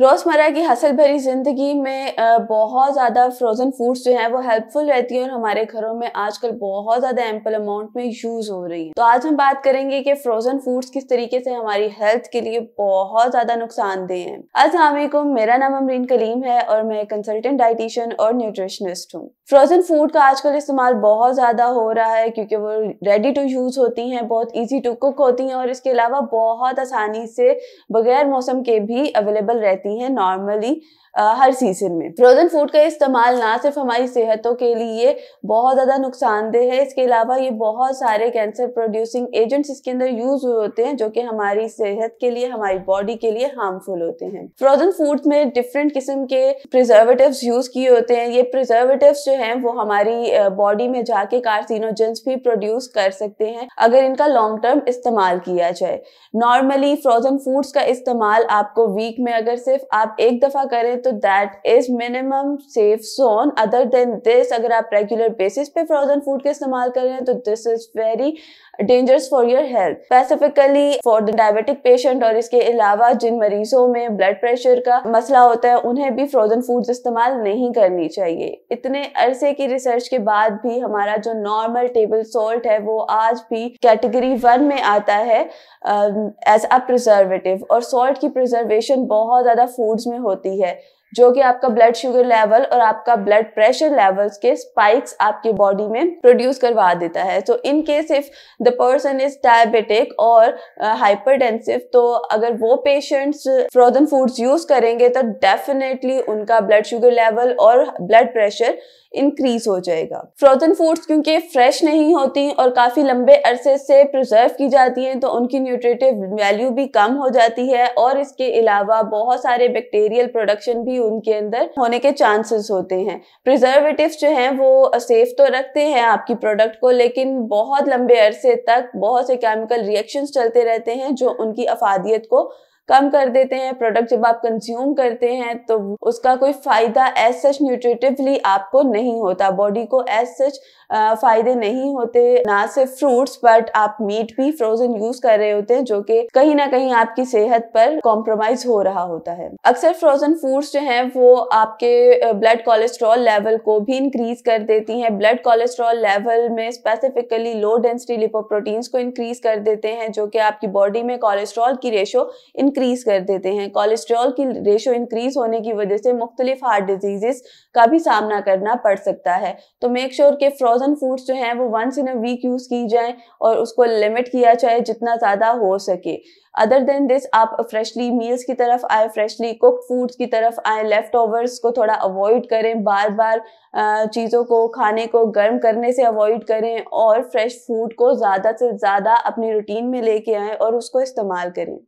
रोज़मर्रा की हसल भरी ज़िंदगी में बहुत ज़्यादा फ्रोज़न फूड्स जो हैं वो हेल्पफुल रहती है और हमारे घरों में आजकल बहुत ज़्यादा एम्पल अमाउंट में यूज़ हो रही है तो आज हम बात करेंगे कि फ्रोज़न फूड्स किस तरीके से हमारी हेल्थ के लिए बहुत ज़्यादा नुकसानदेह हैं असलम मेरा नाम अमरीन कलीम है और मैं कंसल्टेंट डाइटिशियन और न्यूट्रिशनिस्ट हूँ फ्रोज़न फूड का आजकल इस्तेमाल बहुत ज़्यादा हो रहा है क्योंकि वो रेडी टू यूज़ होती हैं बहुत ईजी टू कुक होती हैं और इसके अलावा बहुत आसानी से बगैर मौसम के भी अवेलेबल रहती रहती हैं नॉर्मली हर सीजन में फ्रोजन फूड का इस्तेमाल ना सिर्फ हमारी सेहतों के लिए बहुत ज़्यादा नुकसानदेह है इसके अलावा ये बहुत सारे कैंसर प्रोड्यूसिंग एजेंट्स इसके अंदर यूज हुए होते हैं जो कि हमारी सेहत के लिए हमारी बॉडी के लिए हार्मफुल होते हैं फ्रोजन फूड में डिफरेंट किस्म के प्रिजर्वेटिव यूज किए होते हैं ये प्रिजर्वेटिव जो हैं वो हमारी बॉडी में जाके कार्सिनोजेंस भी प्रोड्यूस कर सकते हैं अगर इनका लॉन्ग टर्म इस्तेमाल किया जाए नॉर्मली फ्रोजन फूड्स का इस्तेमाल आपको वीक में अगर से सिर्फ आप एक दफा करें तो that is minimum safe zone other than this अगर आप रेगुलर बेसिस पे फ्रोजन फूड का इस्तेमाल कर रहे हैं तो this is very dangerous for your health specifically for the diabetic patient और इसके अलावा जिन मरीजों में ब्लड प्रेशर का मसला होता है उन्हें भी फ्रोजन फूड इस्तेमाल नहीं करनी चाहिए इतने अरसे की रिसर्च के बाद भी हमारा जो नॉर्मल टेबल सोल्ट है वो आज भी कैटेगरी वन में आता है एज अ प्रिजर्वेटिव और सॉल्ट की प्रिजर्वेशन बहुत ज़्यादा ज़्यादा फूड्स में होती है जो कि आपका ब्लड शुगर लेवल और आपका ब्लड प्रेशर लेवल्स के स्पाइक्स आपके बॉडी में प्रोड्यूस करवा देता है so in case if the person is diabetic और हाइपर uh, तो अगर वो पेशेंट्स फ्रोजन फूड्स यूज करेंगे तो डेफिनेटली उनका ब्लड शुगर लेवल और ब्लड प्रेशर इंक्रीज हो जाएगा फ्रोजन फूड्स क्योंकि फ्रेश नहीं होती और काफ़ी लंबे अरसे से प्रिजर्व की जाती हैं तो उनकी न्यूट्रिटिव वैल्यू भी कम हो जाती है और इसके अलावा बहुत सारे बैक्टीरियल प्रोडक्शन भी उनके अंदर होने के चांसेस होते हैं प्रिजर्वेटिव जो हैं वो सेफ तो रखते हैं आपकी प्रोडक्ट को लेकिन बहुत लंबे अरसे तक बहुत से केमिकल रिएक्शंस चलते रहते हैं जो उनकी अफादियत को कम कर देते हैं प्रोडक्ट जब आप कंज्यूम करते हैं तो उसका कोई फायदा एज सच न्यूट्रिटिवली आपको नहीं होता बॉडी को एज सच फायदे नहीं होते ना सिर्फ फ्रूट्स बट आप मीट भी फ्रोजन यूज कर रहे होते हैं जो कि कहीं ना कहीं आपकी सेहत पर कॉम्प्रोमाइज हो रहा होता है अक्सर फ्रोजन फूड्स जो हैं वो आपके ब्लड कोलेस्ट्रॉल लेवल को भी इंक्रीज कर देती हैं ब्लड कोलेस्ट्रॉल लेवल में स्पेसिफिकली लो डेंसिटी लिपोप्रोटीन्स को इंक्रीज कर देते हैं जो कि आपकी बॉडी में कोलेस्ट्रॉल की रेशो इंक्रीज कर देते हैं कोलेस्ट्रॉल की रेशो इंक्रीज होने की वजह से मुख्तलिफ हार्ट डिजीजेस का भी सामना करना पड़ सकता है तो मेक श्योर sure के फ्रोजन फूड्स जो हैं वो once in a week use की जाए और उसको लिमिट किया जाए जितना ज़्यादा हो सके अदर देन दिस आप फ्रेशली मील्स की तरफ आए फ्रेशली कुक फूड्स की तरफ आए लेफ्ट ओवर्स को थोड़ा अवॉइड करें बार बार चीज़ों को खाने को गर्म करने से अवॉइड करें और फ्रेश फूड को ज़्यादा से ज़्यादा अपनी रूटीन में लेके आएँ और उसको इस्तेमाल करें